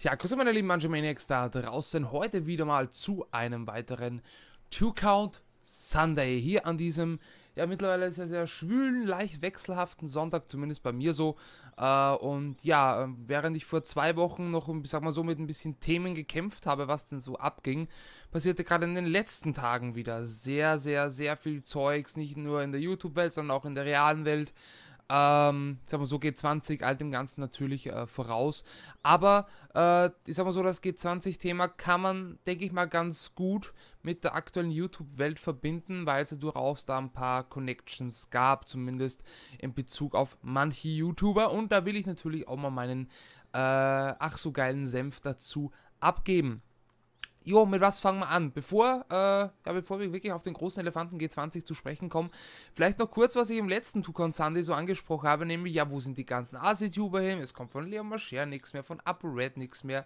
Tja, grüße meine lieben Manjomaniacs da draußen. Heute wieder mal zu einem weiteren Two Count Sunday. Hier an diesem, ja mittlerweile sehr, sehr schwülen, leicht wechselhaften Sonntag, zumindest bei mir so. Äh, und ja, ähm, während ich vor zwei Wochen noch, ähm, sag mal so, mit ein bisschen Themen gekämpft habe, was denn so abging, passierte gerade in den letzten Tagen wieder sehr, sehr, sehr viel Zeugs. Nicht nur in der YouTube-Welt, sondern auch in der realen Welt. Ähm, ich sag mal so, G20 all dem Ganzen natürlich äh, voraus. Aber äh, ich sag mal so, das G20-Thema kann man, denke ich mal, ganz gut mit der aktuellen YouTube-Welt verbinden, weil es ja durchaus da ein paar Connections gab, zumindest in Bezug auf manche YouTuber. Und da will ich natürlich auch mal meinen äh, ach so geilen Senf dazu abgeben jo, mit was fangen wir an? Bevor, äh, ja, bevor wir wirklich auf den großen Elefanten G20 zu sprechen kommen, vielleicht noch kurz, was ich im letzten Tukon Sunday so angesprochen habe, nämlich, ja, wo sind die ganzen Asi-Tuber hin? Es kommt von Leon Mascher nichts mehr, von Upper Red nichts mehr.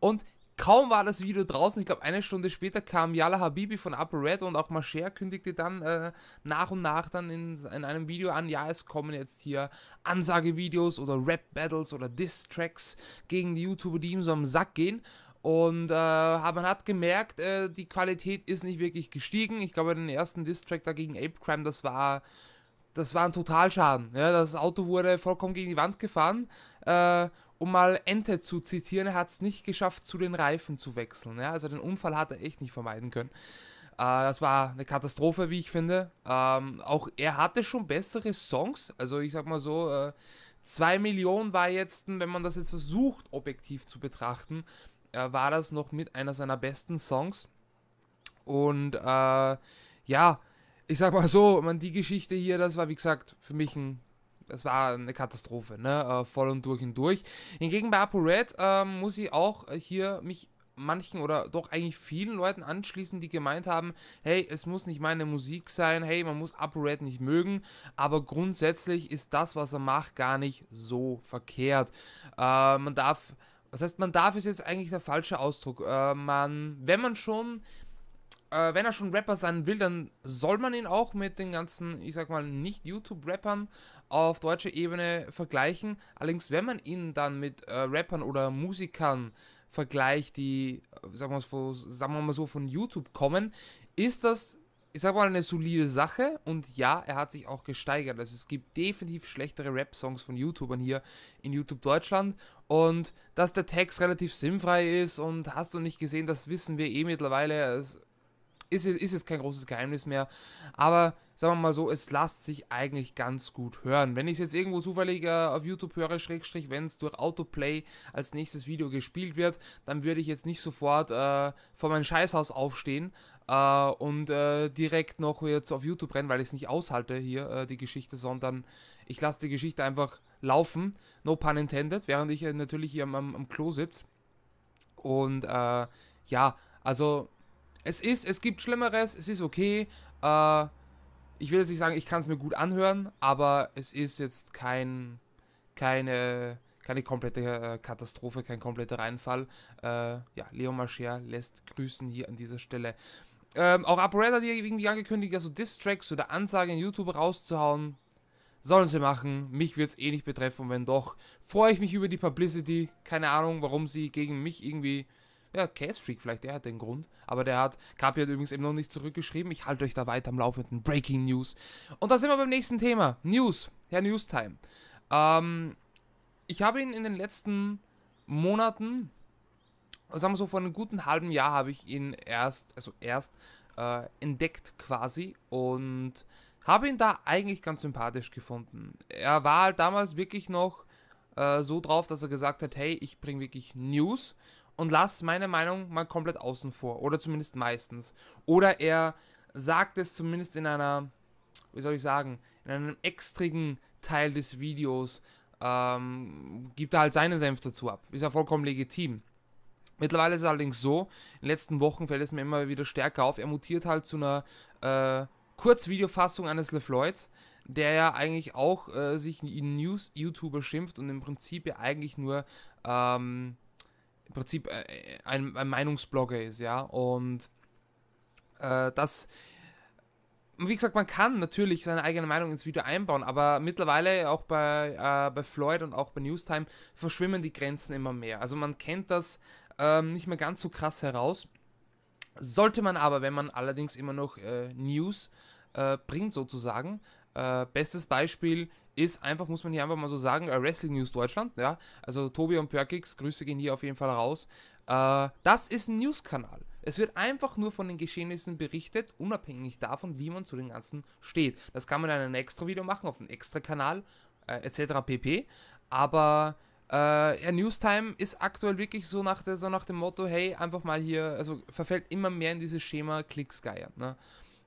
Und Kaum war das Video draußen, ich glaube eine Stunde später kam Yala Habibi von Upper Red und auch Mascher kündigte dann äh, nach und nach dann in, in, einem Video an, ja es kommen jetzt hier Ansagevideos oder Rap-Battles oder Diss-Tracks gegen die YouTuber, die ihm so am Sack gehen und äh, man hat gemerkt, äh, die Qualität ist nicht wirklich gestiegen. Ich glaube, den ersten Distrack dagegen Ape Crime, das war, das war ein Totalschaden. Ja, das Auto wurde vollkommen gegen die Wand gefahren. Äh, um mal Ente zu zitieren, er hat es nicht geschafft, zu den Reifen zu wechseln. Ja, also den Unfall hat er echt nicht vermeiden können. Äh, das war eine Katastrophe, wie ich finde. Ähm, auch er hatte schon bessere Songs. Also ich sag mal so, 2 äh, Millionen war jetzt, wenn man das jetzt versucht, objektiv zu betrachten, äh, war das noch mit einer seiner besten Songs. Und äh, ja, ich sag mal so, man, die Geschichte hier, das war wie gesagt für mich ein es war eine Katastrophe, ne? Äh, voll und durch und durch. Hingegen bei ApoRed äh, muss ich auch hier mich manchen oder doch eigentlich vielen Leuten anschließen, die gemeint haben, hey, es muss nicht meine Musik sein, hey, man muss ApoRed nicht mögen, aber grundsätzlich ist das, was er macht, gar nicht so verkehrt. Äh, man darf das heißt, man darf ist jetzt eigentlich der falsche Ausdruck. Äh, man, wenn man schon, äh, wenn er schon Rapper sein will, dann soll man ihn auch mit den ganzen, ich sag mal, nicht YouTube-Rappern auf deutscher Ebene vergleichen. Allerdings, wenn man ihn dann mit äh, Rappern oder Musikern vergleicht, die, äh, sagen wir, so, sagen wir mal so, von YouTube kommen, ist das ich sag mal, eine solide Sache. Und ja, er hat sich auch gesteigert. Also es gibt definitiv schlechtere Rap-Songs von YouTubern hier in YouTube Deutschland. Und dass der Text relativ sinnfrei ist und hast du nicht gesehen, das wissen wir eh mittlerweile. Es ist, ist jetzt kein großes Geheimnis mehr. Aber sagen wir mal so, es lässt sich eigentlich ganz gut hören. Wenn ich es jetzt irgendwo zufällig äh, auf YouTube höre, Schrägstrich, wenn es durch Autoplay als nächstes Video gespielt wird, dann würde ich jetzt nicht sofort äh, vor mein Scheißhaus aufstehen, äh, und äh, direkt noch jetzt auf YouTube rennen, weil ich es nicht aushalte hier, äh, die Geschichte, sondern ich lasse die Geschichte einfach laufen, no pun intended, während ich äh, natürlich hier am, am, am Klo sitze. Und äh, ja, also es ist, es gibt Schlimmeres, es ist okay. Äh, ich will jetzt nicht sagen, ich kann es mir gut anhören, aber es ist jetzt kein, keine keine komplette Katastrophe, kein kompletter Reinfall. Äh, ja, Leo Mascher lässt grüßen hier an dieser Stelle. Ähm, auch Apparella, hat irgendwie angekündigt, also Distracks oder Ansagen in YouTube rauszuhauen. Sollen sie machen. Mich wird es eh nicht betreffen. wenn doch, freue ich mich über die Publicity. Keine Ahnung, warum sie gegen mich irgendwie... Ja, Case Freak vielleicht, der hat den Grund. Aber der hat... Kapi hat übrigens eben noch nicht zurückgeschrieben. Ich halte euch da weiter am laufenden Breaking News. Und da sind wir beim nächsten Thema. News. Herr ja, News Time. Ähm, ich habe ihn in den letzten Monaten sagen wir so, vor einem guten halben Jahr habe ich ihn erst, also erst äh, entdeckt quasi und habe ihn da eigentlich ganz sympathisch gefunden. Er war halt damals wirklich noch äh, so drauf, dass er gesagt hat, hey, ich bringe wirklich News und lass meine Meinung mal komplett außen vor oder zumindest meistens. Oder er sagt es zumindest in einer, wie soll ich sagen, in einem extrigen Teil des Videos, ähm, gibt er halt seinen Senf dazu ab. Ist ja vollkommen legitim. Mittlerweile ist es allerdings so, in den letzten Wochen fällt es mir immer wieder stärker auf, er mutiert halt zu einer äh, Kurzvideofassung eines LeFloids, der ja eigentlich auch äh, sich in News-YouTuber schimpft und im Prinzip ja eigentlich nur ähm, im Prinzip äh, ein, ein, Meinungsblogger ist, ja. Und äh, das wie gesagt, man kann natürlich seine eigene Meinung ins Video einbauen, aber mittlerweile auch bei, äh, bei Floyd und auch bei Newstime verschwimmen die Grenzen immer mehr. Also man kennt das ähm, nicht mehr ganz so krass heraus. Sollte man aber, wenn man allerdings immer noch äh, News äh, bringt sozusagen. Äh, bestes Beispiel ist einfach, muss man hier einfach mal so sagen, äh, Wrestling News Deutschland, ja. Also Tobi und Perkix, Grüße gehen hier auf jeden Fall raus. Äh, das ist ein News-Kanal. Es wird einfach nur von den Geschehnissen berichtet, unabhängig davon, wie man zu den ganzen steht. Das kann man in einem extra Video machen, auf einem extra Kanal, äh, etc. pp. Aber äh, ja, Newstime ist aktuell wirklich so nach, der, so nach dem Motto, hey, einfach mal hier, also verfällt immer mehr in dieses Schema Klicksgeier, ne?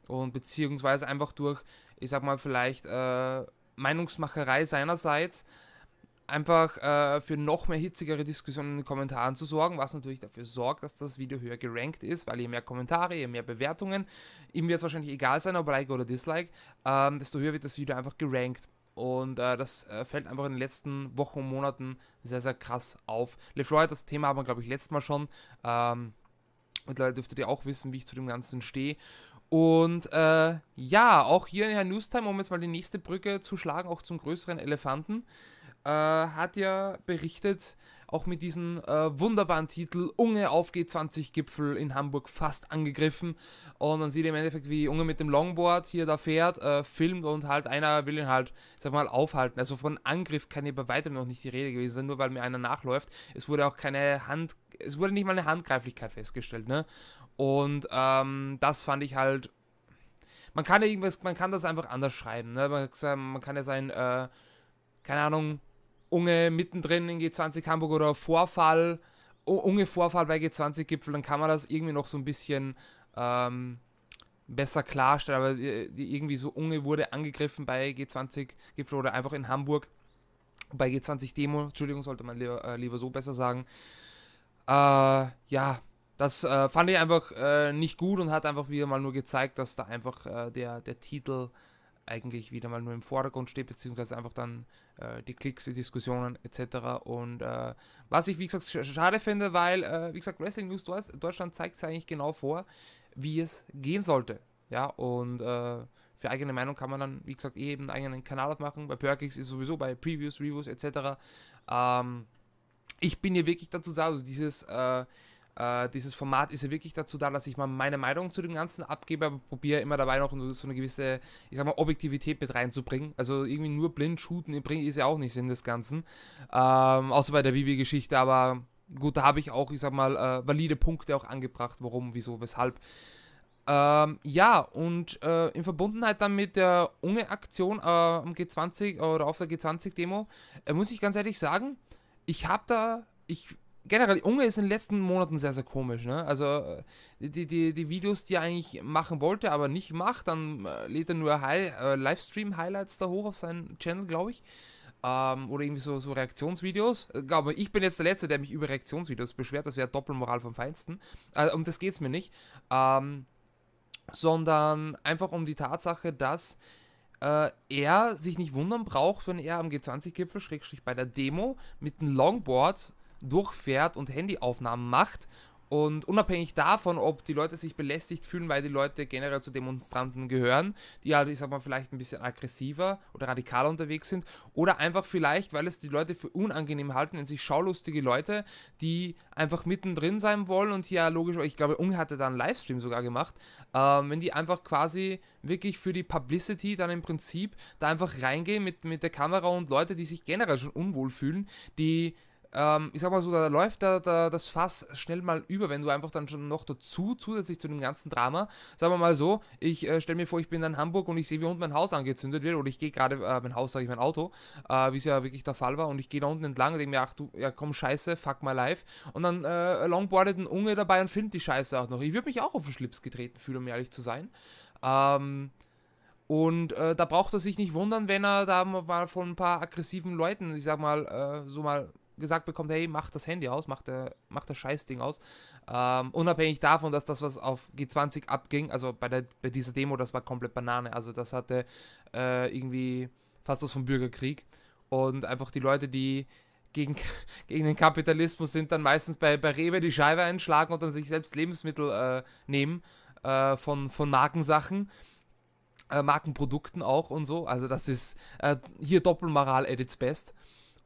Und beziehungsweise einfach durch, ich sag mal, vielleicht äh, Meinungsmacherei seinerseits einfach äh, für noch mehr hitzigere Diskussionen in den Kommentaren zu sorgen, was natürlich dafür sorgt, dass das Video höher gerankt ist, weil je mehr Kommentare, je mehr Bewertungen, ihm wird es wahrscheinlich egal sein, ob Like oder Dislike, ähm, desto höher wird das Video einfach gerankt. Und äh, das äh, fällt einfach in den letzten Wochen und Monaten sehr, sehr krass auf. LeFloid, das Thema haben wir, glaube ich, letztes Mal schon. Ähm, mittlerweile dürftet ihr auch wissen, wie ich zu dem Ganzen stehe. Und äh, ja, auch hier in der Newstime, um jetzt mal die nächste Brücke zu schlagen, auch zum größeren Elefanten, äh, hat ja berichtet, auch mit diesem äh, wunderbaren Titel Unge auf G20-Gipfel in Hamburg fast angegriffen. Und man sieht im Endeffekt, wie Unge mit dem Longboard hier da fährt, äh, filmt und halt einer will ihn halt, sag mal, aufhalten. Also von Angriff kann hier bei weitem noch nicht die Rede gewesen sein, nur weil mir einer nachläuft. Es wurde auch keine Hand, es wurde nicht mal eine Handgreiflichkeit festgestellt, ne? Und ähm, das fand ich halt. Man kann irgendwas, man kann das einfach anders schreiben, ne? Man, man kann ja sein, äh, keine Ahnung, Unge mittendrin in G20 Hamburg oder Vorfall, Unge Vorfall bei G20-Gipfel, dann kann man das irgendwie noch so ein bisschen ähm, besser klarstellen. Aber äh, irgendwie so Unge wurde angegriffen bei G20-Gipfel oder einfach in Hamburg bei G20-Demo. Entschuldigung, sollte man lieber, äh, lieber so besser sagen. Äh, ja, das äh, fand ich einfach äh, nicht gut und hat einfach wieder mal nur gezeigt, dass da einfach äh, der, der Titel eigentlich wieder mal nur im Vordergrund steht, beziehungsweise einfach dann äh, die Klicks, die Diskussionen etc. Und äh, was ich, wie gesagt, sch schade finde, weil, äh, wie gesagt, Wrestling News Deutschland zeigt es eigentlich genau vor, wie es gehen sollte. Ja, und äh, für eigene Meinung kann man dann, wie gesagt, eh eben einen eigenen Kanal aufmachen. Bei Perkix ist sowieso bei Previews, Reviews etc. Ähm, ich bin hier wirklich dazu sagen, also dieses äh, äh, dieses Format ist ja wirklich dazu da, dass ich mal meine Meinung zu dem Ganzen abgebe, aber probiere immer dabei noch so eine gewisse, ich sag mal, Objektivität mit reinzubringen. Also irgendwie nur blind shooten ist ja auch nicht Sinn des Ganzen. Ähm, außer bei der Bibi-Geschichte, aber gut, da habe ich auch, ich sag mal, äh, valide Punkte auch angebracht, warum, wieso, weshalb. Ähm, ja, und äh, in Verbundenheit dann mit der Unge-Aktion äh, am G20 oder auf der G20-Demo, äh, muss ich ganz ehrlich sagen, ich habe da, ich generell, Unge ist in den letzten Monaten sehr, sehr komisch. Ne? Also äh, die, die, die Videos, die er eigentlich machen wollte, aber nicht macht, dann äh, lädt er nur Hi äh, Livestream-Highlights da hoch auf seinen Channel, glaube ich. Ähm, oder irgendwie so, so Reaktionsvideos. Ich äh, glaube, ich bin jetzt der Letzte, der mich über Reaktionsvideos beschwert. Das wäre Doppelmoral vom Feinsten. Äh, um das geht es mir nicht. Ähm, sondern einfach um die Tatsache, dass äh, er sich nicht wundern braucht, wenn er am G20-Gipfel, Schrägstrich bei der Demo, mit einem Longboard durchfährt und Handyaufnahmen macht. Und unabhängig davon, ob die Leute sich belästigt fühlen, weil die Leute generell zu Demonstranten gehören, die ja, halt, ich sag mal, vielleicht ein bisschen aggressiver oder radikaler unterwegs sind, oder einfach vielleicht, weil es die Leute für unangenehm halten, in sich schaulustige Leute, die einfach mittendrin sein wollen und hier logisch, ich glaube, Ung hatte da einen Livestream sogar gemacht, ähm, wenn die einfach quasi wirklich für die Publicity dann im Prinzip da einfach reingehen mit, mit der Kamera und Leute, die sich generell schon unwohl fühlen, die ähm, ich sag mal so, da läuft da, da, das Fass schnell mal über, wenn du einfach dann schon noch dazu, zusätzlich zu dem ganzen Drama, sagen wir mal so, ich äh, stelle mir vor, ich bin in Hamburg und ich sehe, wie unten mein Haus angezündet wird, oder ich gehe gerade, äh, mein Haus, sage ich, mein Auto, äh, wie es ja wirklich der Fall war, und ich gehe da unten entlang und denke mir, ach du, ja komm, scheiße, fuck my life, und dann äh, longboardet ein Unge dabei und filmt die Scheiße auch noch. Ich würde mich auch auf den Schlips getreten fühlen, um ehrlich zu sein. Ähm, und äh, da braucht er sich nicht wundern, wenn er da mal von ein paar aggressiven Leuten, ich sag mal, äh, so mal gesagt bekommt, hey, mach das Handy aus, mach, der, mach das Scheißding aus. Ähm, unabhängig davon, dass das, was auf G20 abging, also bei, der, bei dieser Demo, das war komplett Banane. Also das hatte äh, irgendwie fast was vom Bürgerkrieg. Und einfach die Leute, die gegen, gegen den Kapitalismus sind, dann meistens bei, bei Rewe die Scheibe einschlagen und dann sich selbst Lebensmittel äh, nehmen äh, von, von Markensachen. Äh, Markenprodukten auch und so. Also das ist äh, hier Doppelmoral at its best.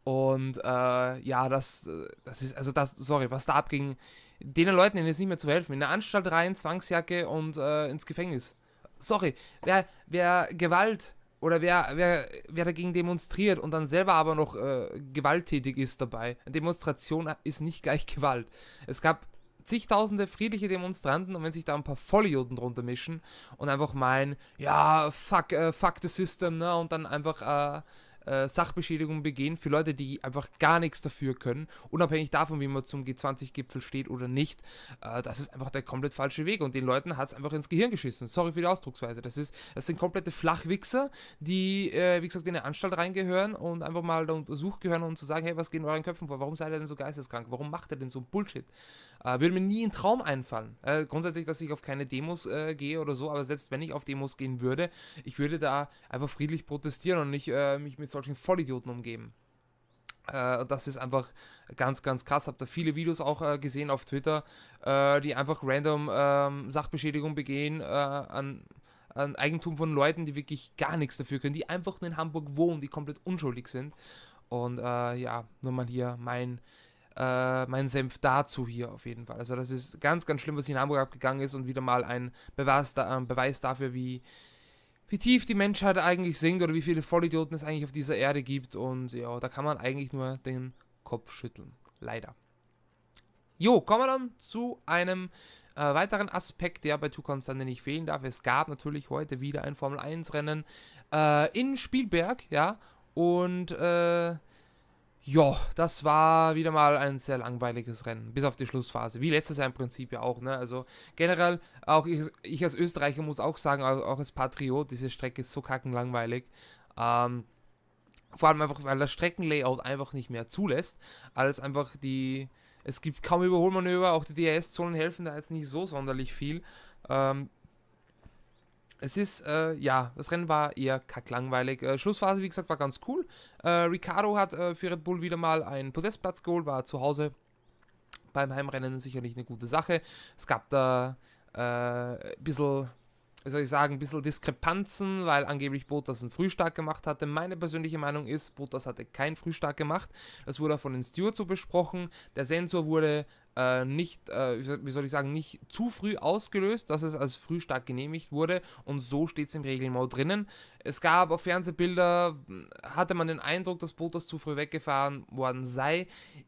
Und äh, ja, das, äh, das ist, also das, sorry, was da abging, den Leuten ist nicht mehr zu helfen. In der Anstalt rein, Zwangsjacke und äh, ins Gefängnis. Sorry, wer, wer Gewalt oder wer, wer, wer dagegen demonstriert und dann selber aber noch äh, gewalttätig ist dabei. Demonstration ist nicht gleich Gewalt. Es gab zigtausende friedliche Demonstranten und wenn sich da ein paar Vollidioten drunter mischen und einfach meinen, ja, fuck, äh, fuck the system, ne, und dann einfach äh, äh, Sachbeschädigung begehen für Leute, die einfach gar nichts dafür können, unabhängig davon, wie man zum G20-Gipfel steht oder nicht. Äh, das ist einfach der komplett falsche Weg und den Leuten hat es einfach ins Gehirn geschissen. Sorry für die Ausdrucksweise. Das, ist, das sind komplette Flachwichser, die, äh, wie gesagt, in eine Anstalt reingehören und einfach mal da untersucht gehören, um zu sagen, hey, was geht in euren Köpfen vor? Warum seid ihr denn so geisteskrank? Warum macht ihr denn so Bullshit? Äh, würde mir nie ein Traum einfallen. Äh, grundsätzlich, dass ich auf keine Demos äh, gehe oder so, aber selbst wenn ich auf Demos gehen würde, ich würde da einfach friedlich protestieren und nicht äh, mich mit solchen Vollidioten umgeben. Äh, das ist einfach ganz, ganz krass. Habt da viele Videos auch äh, gesehen auf Twitter, die einfach random ähm, Sachbeschädigung begehen an, an Eigentum von Leuten, die wirklich gar nichts dafür können, die einfach nur in Hamburg wohnen, die komplett unschuldig sind. Und äh, ja, nur mal hier mein äh, meinen Senf dazu hier auf jeden Fall. Also das ist ganz, ganz schlimm, was hier in Hamburg abgegangen ist und wieder mal ein Beweis, da, äh, Beweis dafür, wie, wie tief die Menschheit eigentlich sinkt oder wie viele Vollidioten es eigentlich auf dieser Erde gibt. Und ja, da kann man eigentlich nur den Kopf schütteln. Leider. Jo, kommen wir dann zu einem äh, weiteren Aspekt, der bei Tucons dann nicht fehlen darf. Es gab natürlich heute wieder ein Formel-1-Rennen äh, in Spielberg, ja. Und äh, ja, das war wieder mal ein sehr langweiliges Rennen, bis auf die Schlussphase. Wie letztes Jahr im Prinzip ja auch. Ne? Also generell, auch ich, ich, als Österreicher muss auch sagen, auch, als Patriot, diese Strecke ist so kackenlangweilig. Ähm, vor allem einfach, weil das Streckenlayout einfach nicht mehr zulässt, als einfach die, es gibt kaum Überholmanöver, auch die DRS-Zonen helfen da jetzt nicht so sonderlich viel. Ähm, es ist, äh, ja, das Rennen war eher kacklangweilig. Äh, Schlussphase, wie gesagt, war ganz cool. Äh, Ricardo hat äh, für Red Bull wieder mal einen Podestplatz geholt, war zu Hause beim Heimrennen sicherlich eine gute Sache. Es gab da äh, ein bisschen wie soll ich sagen, ein bisschen Diskrepanzen, weil angeblich Bottas einen Frühstart gemacht hatte. Meine persönliche Meinung ist, Bottas hatte keinen Frühstart gemacht. Das wurde auch von den Stewards so besprochen. Der Sensor wurde äh, nicht, äh, wie soll ich sagen, nicht zu früh ausgelöst, dass es als Frühstart genehmigt wurde und so steht es im Regelmodell drinnen. Es gab auf Fernsehbilder, hm, hatte man den Eindruck, dass Bottas zu früh weggefahren worden sei.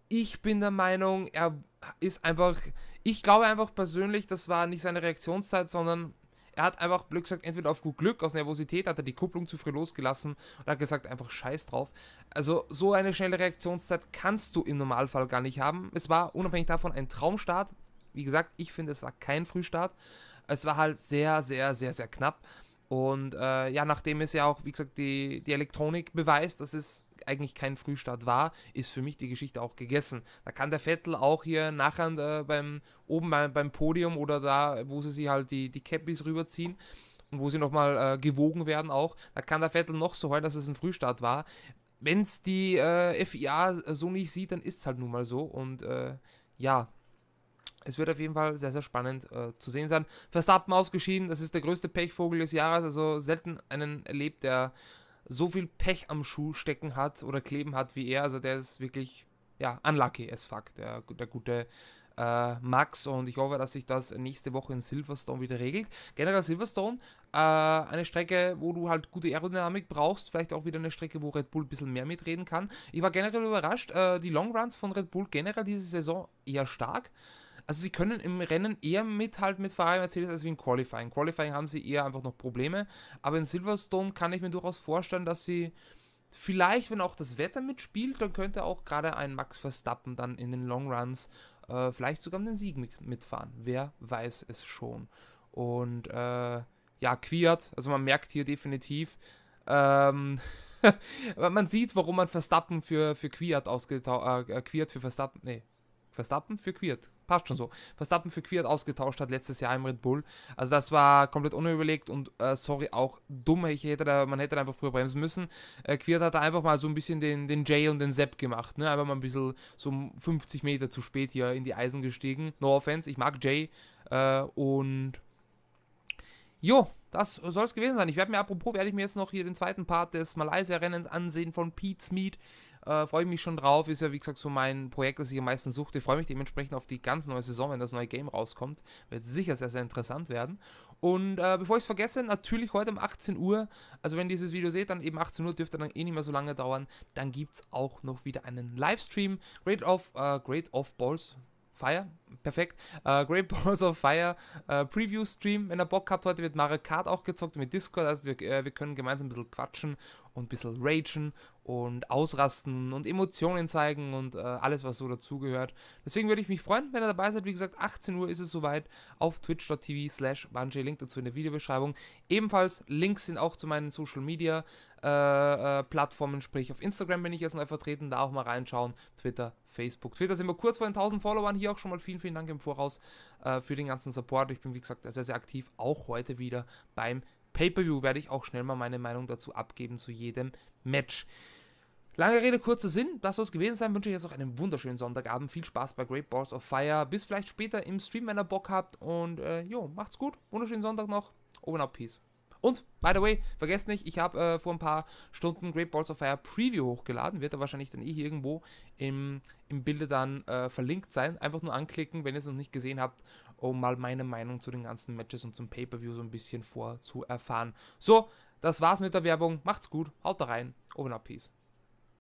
Ich bin der Meinung, er ist einfach, ich glaube einfach persönlich, das war nicht seine Reaktionszeit, sondern er hat einfach, Glück gesagt, entweder auf gut Glück, aus Nervosität hat er die Kupplung zu früh losgelassen und hat gesagt, einfach scheiß drauf. Also so eine schnelle Reaktionszeit kannst du im Normalfall gar nicht haben. Es war unabhängig davon ein Traumstart. Wie gesagt, ich finde, es war kein Frühstart. Es war halt sehr, sehr, sehr, sehr knapp. Und äh, ja, nachdem es ja auch, wie gesagt, die, die Elektronik beweist, dass es eigentlich kein Frühstart war, ist für mich die Geschichte auch gegessen. Da kann der Vettel auch hier nachher äh, beim, oben beim, beim Podium oder da, wo sie sich halt die, die Cappies rüberziehen, und wo sie nochmal äh, gewogen werden auch. Da kann der Vettel noch so heulen, dass es ein Frühstart war. Wenn es die äh, FIA so nicht sieht, dann ist es halt nun mal so. Und äh, ja, es wird auf jeden Fall sehr, sehr spannend äh, zu sehen sein. Verstappen ausgeschieden, das ist der größte Pechvogel des Jahres. Also selten einen erlebt, der so viel Pech am Schuh stecken hat oder kleben hat wie er. Also der ist wirklich, ja, unlucky as fuck, der, der gute äh, Max. Und ich hoffe, dass sich das nächste Woche in Silverstone wieder regelt. Generell Silverstone, äh, eine Strecke, wo du halt gute Aerodynamik brauchst. Vielleicht auch wieder eine Strecke, wo Red Bull ein bisschen mehr mitreden kann. Ich war generell überrascht. Äh, die Runs von Red Bull generell diese Saison eher stark. Also sie können im Rennen eher mit halt mit Ferrari Mercedes als wie im Qualifying. Qualifying haben sie eher einfach noch Probleme, aber in Silverstone kann ich mir durchaus vorstellen, dass sie vielleicht, wenn auch das Wetter mitspielt, dann könnte auch gerade ein Max Verstappen dann in den Long Runs äh, vielleicht sogar um den Sieg mit, mitfahren. Wer weiß es schon. Und äh, ja, Quiert, also man merkt hier definitiv, ähm, man sieht, warum man Verstappen für, für Quiert ausgetauscht, äh, äh, Quiert für Verstappen, nee, Verstappen für Quiert passt schon so. Verstappen für Quiert ausgetauscht hat letztes Jahr im Red Bull. Also das war komplett unüberlegt und äh, sorry, auch dumm. Ich hätte da, man hätte da einfach früher bremsen müssen. Äh, Quiert hat da einfach mal so ein bisschen den, den Jay und den Sepp gemacht. Ne? Einfach mal ein bisschen so 50 Meter zu spät hier in die Eisen gestiegen. No offense, ich mag Jay. Äh, und jo, das soll es gewesen sein. Ich werde mir apropos, werde ich mir jetzt noch hier den zweiten Part des Malaysia-Rennens ansehen von Pete Smith. Äh, freue mich schon drauf. Ist ja, wie gesagt, so mein Projekt, das ich am meisten suchte. Freue mich dementsprechend auf die ganz neue Saison, wenn das neue Game rauskommt. Wird sicher sehr, sehr interessant werden. Und äh, bevor ich es vergesse, natürlich heute um 18 Uhr, also wenn ihr dieses Video seht, dann eben 18 Uhr dürfte dann eh nicht mehr so lange dauern, dann gibt es auch noch wieder einen Livestream. Great of, äh, Great of Balls, Fire, perfekt. Äh, Great Balls of Fire äh, Preview Stream. Wenn ihr Bock habt, heute wird Mario Kart auch gezockt mit Discord. Also wir, äh, wir können gemeinsam ein bisschen quatschen und ein bisschen ragen und ausrasten und Emotionen zeigen und äh, alles, was so dazugehört. Deswegen würde ich mich freuen, wenn ihr dabei seid. Wie gesagt, 18 Uhr ist es soweit auf twitch.tv slash Link dazu in der Videobeschreibung. Ebenfalls Links sind auch zu meinen Social Media äh, äh, Plattformen, sprich auf Instagram bin ich jetzt neu vertreten, da auch mal reinschauen, Twitter, Facebook. Twitter sind wir kurz vor den 1000 Followern, hier auch schon mal vielen, vielen Dank im Voraus äh, für den ganzen Support. Ich bin, wie gesagt, sehr, sehr aktiv, auch heute wieder beim Pay-Per-View werde ich auch schnell mal meine Meinung dazu abgeben, zu jedem Match. Lange Rede, kurzer Sinn, das soll es gewesen sein. Wünsche ich jetzt auch einen wunderschönen Sonntagabend. Viel Spaß bei Great Balls of Fire. Bis vielleicht später im Stream, wenn ihr Bock habt. Und äh, jo, macht's gut. Wunderschönen Sonntag noch. Open up, Peace. Und, by the way, vergesst nicht, ich habe äh, vor ein paar Stunden Great Balls of Fire Preview hochgeladen. Wird da wahrscheinlich dann eh irgendwo im, im Bilde dann äh, verlinkt sein. Einfach nur anklicken, wenn ihr es noch nicht gesehen habt, um mal meine Meinung zu den ganzen Matches und zum Pay-Per-View so ein bisschen vorzuerfahren. So, das war's mit der Werbung. Macht's gut, haut da rein. Over and up, peace.